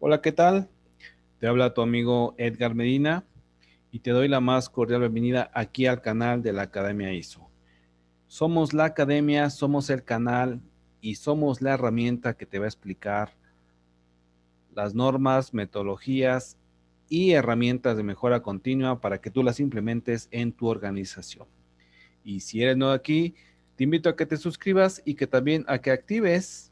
Hola, ¿qué tal? Te habla tu amigo Edgar Medina y te doy la más cordial bienvenida aquí al canal de la Academia ISO. Somos la academia, somos el canal y somos la herramienta que te va a explicar las normas, metodologías y herramientas de mejora continua para que tú las implementes en tu organización. Y si eres nuevo aquí, te invito a que te suscribas y que también a que actives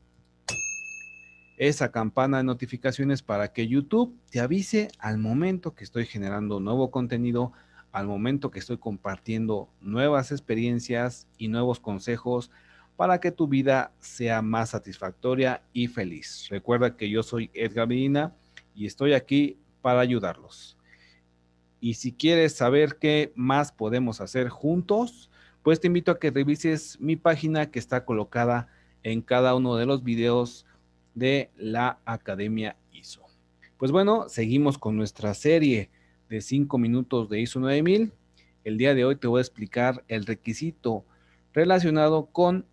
esa campana de notificaciones para que YouTube te avise al momento que estoy generando nuevo contenido, al momento que estoy compartiendo nuevas experiencias y nuevos consejos para que tu vida sea más satisfactoria y feliz. Recuerda que yo soy Edgar Medina y estoy aquí para ayudarlos. Y si quieres saber qué más podemos hacer juntos, pues te invito a que revises mi página que está colocada en cada uno de los videos de la Academia ISO. Pues bueno, seguimos con nuestra serie de 5 minutos de ISO 9000. El día de hoy te voy a explicar el requisito relacionado con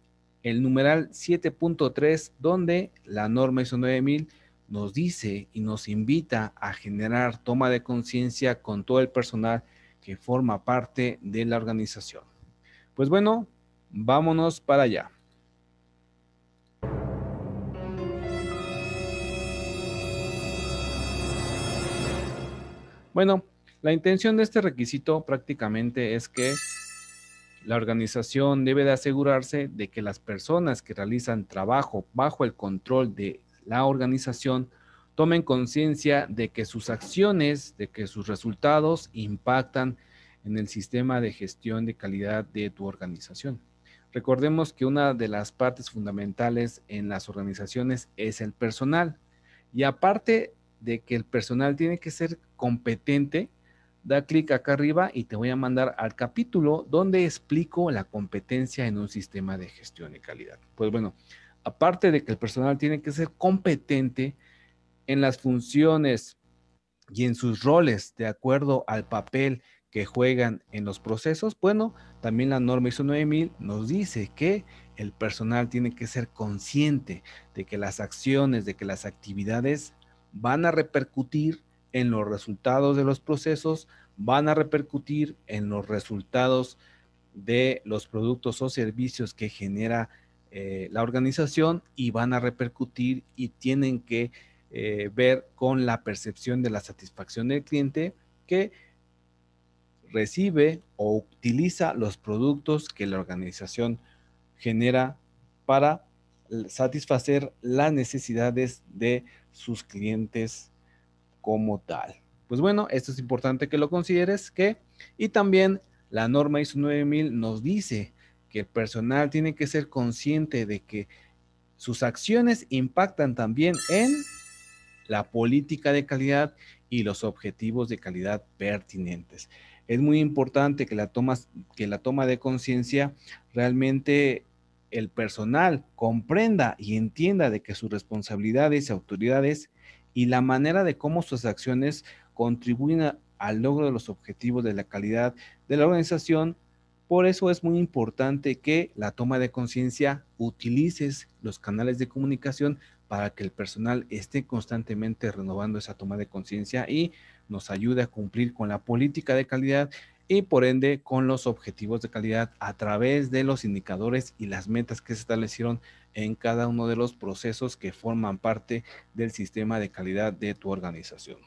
el numeral 7.3, donde la norma ISO 9000 nos dice y nos invita a generar toma de conciencia con todo el personal que forma parte de la organización. Pues bueno, vámonos para allá. Bueno, la intención de este requisito prácticamente es que la organización debe de asegurarse de que las personas que realizan trabajo bajo el control de la organización tomen conciencia de que sus acciones, de que sus resultados impactan en el sistema de gestión de calidad de tu organización. Recordemos que una de las partes fundamentales en las organizaciones es el personal. Y aparte de que el personal tiene que ser competente, da clic acá arriba y te voy a mandar al capítulo donde explico la competencia en un sistema de gestión y calidad. Pues bueno, aparte de que el personal tiene que ser competente en las funciones y en sus roles de acuerdo al papel que juegan en los procesos, bueno, también la norma ISO 9000 nos dice que el personal tiene que ser consciente de que las acciones, de que las actividades van a repercutir en los resultados de los procesos, van a repercutir en los resultados de los productos o servicios que genera eh, la organización y van a repercutir y tienen que eh, ver con la percepción de la satisfacción del cliente que recibe o utiliza los productos que la organización genera para satisfacer las necesidades de sus clientes como tal. Pues bueno, esto es importante que lo consideres que y también la norma ISO 9000 nos dice que el personal tiene que ser consciente de que sus acciones impactan también en la política de calidad y los objetivos de calidad pertinentes. Es muy importante que la, tomas, que la toma de conciencia realmente el personal comprenda y entienda de que sus responsabilidades y autoridades y la manera de cómo sus acciones contribuyen al logro de los objetivos de la calidad de la organización, por eso es muy importante que la toma de conciencia utilices los canales de comunicación para que el personal esté constantemente renovando esa toma de conciencia y nos ayude a cumplir con la política de calidad y por ende con los objetivos de calidad a través de los indicadores y las metas que se establecieron en cada uno de los procesos que forman parte del sistema de calidad de tu organización.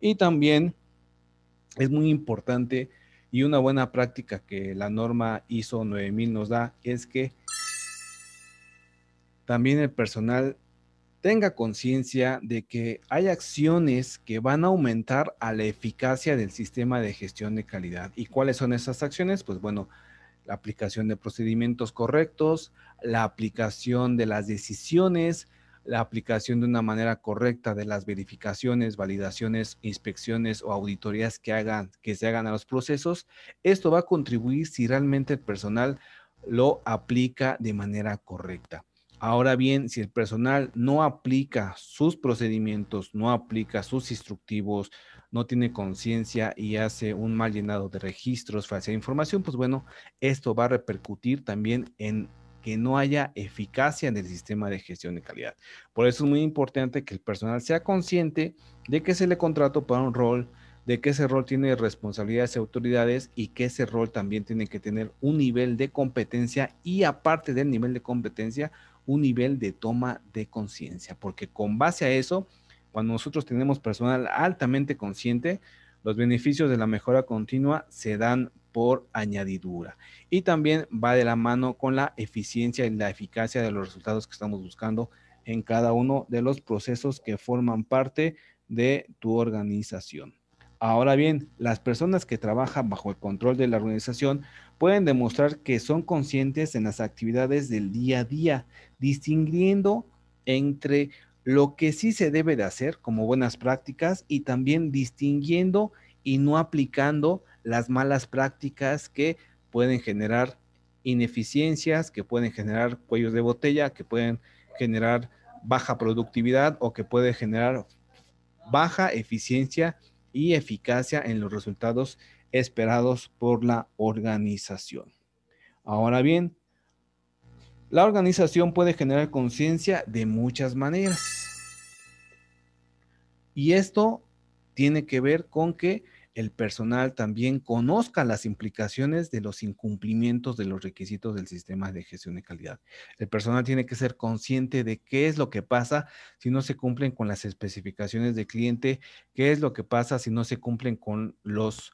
Y también es muy importante y una buena práctica que la norma ISO 9000 nos da es que también el personal tenga conciencia de que hay acciones que van a aumentar a la eficacia del sistema de gestión de calidad. ¿Y cuáles son esas acciones? Pues bueno, la aplicación de procedimientos correctos, la aplicación de las decisiones, la aplicación de una manera correcta de las verificaciones, validaciones, inspecciones o auditorías que hagan que se hagan a los procesos. Esto va a contribuir si realmente el personal lo aplica de manera correcta. Ahora bien, si el personal no aplica sus procedimientos, no aplica sus instructivos, no tiene conciencia y hace un mal llenado de registros, falsa información, pues bueno, esto va a repercutir también en que no haya eficacia en el sistema de gestión de calidad. Por eso es muy importante que el personal sea consciente de que se le contrató para un rol, de que ese rol tiene responsabilidades y autoridades y que ese rol también tiene que tener un nivel de competencia y aparte del nivel de competencia, un nivel de toma de conciencia, porque con base a eso, cuando nosotros tenemos personal altamente consciente, los beneficios de la mejora continua se dan por añadidura. Y también va de la mano con la eficiencia y la eficacia de los resultados que estamos buscando en cada uno de los procesos que forman parte de tu organización. Ahora bien, las personas que trabajan bajo el control de la organización pueden demostrar que son conscientes en las actividades del día a día, distinguiendo entre lo que sí se debe de hacer como buenas prácticas y también distinguiendo y no aplicando las malas prácticas que pueden generar ineficiencias, que pueden generar cuellos de botella, que pueden generar baja productividad o que puede generar baja eficiencia y eficacia en los resultados esperados por la organización. Ahora bien, la organización puede generar conciencia de muchas maneras. Y esto tiene que ver con que el personal también conozca las implicaciones de los incumplimientos de los requisitos del sistema de gestión de calidad. El personal tiene que ser consciente de qué es lo que pasa si no se cumplen con las especificaciones del cliente, qué es lo que pasa si no se cumplen con los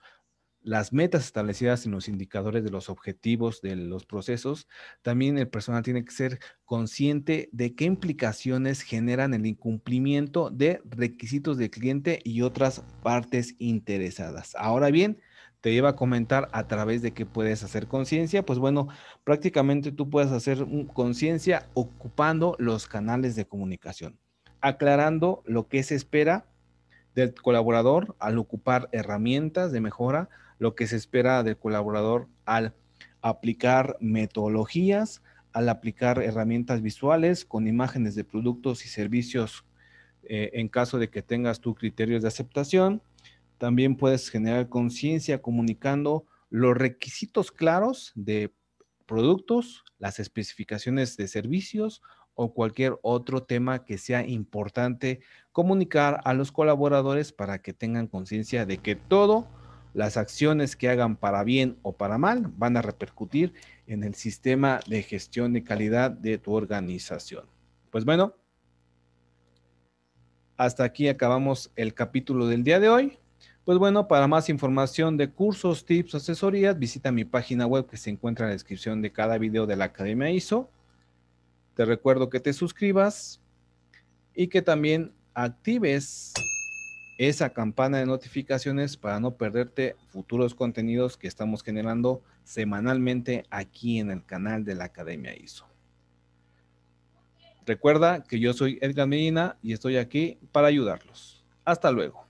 las metas establecidas en los indicadores de los objetivos de los procesos, también el personal tiene que ser consciente de qué implicaciones generan el incumplimiento de requisitos del cliente y otras partes interesadas. Ahora bien, te iba a comentar a través de qué puedes hacer conciencia, pues bueno, prácticamente tú puedes hacer conciencia ocupando los canales de comunicación, aclarando lo que se espera del colaborador al ocupar herramientas de mejora, lo que se espera del colaborador al aplicar metodologías, al aplicar herramientas visuales con imágenes de productos y servicios eh, en caso de que tengas tus criterios de aceptación. También puedes generar conciencia comunicando los requisitos claros de productos, las especificaciones de servicios o cualquier otro tema que sea importante comunicar a los colaboradores para que tengan conciencia de que todo las acciones que hagan para bien o para mal van a repercutir en el sistema de gestión de calidad de tu organización. Pues bueno, hasta aquí acabamos el capítulo del día de hoy. Pues bueno, para más información de cursos, tips, asesorías, visita mi página web que se encuentra en la descripción de cada video de la Academia ISO te recuerdo que te suscribas y que también actives esa campana de notificaciones para no perderte futuros contenidos que estamos generando semanalmente aquí en el canal de la Academia ISO. Recuerda que yo soy Edgar Medina y estoy aquí para ayudarlos. Hasta luego.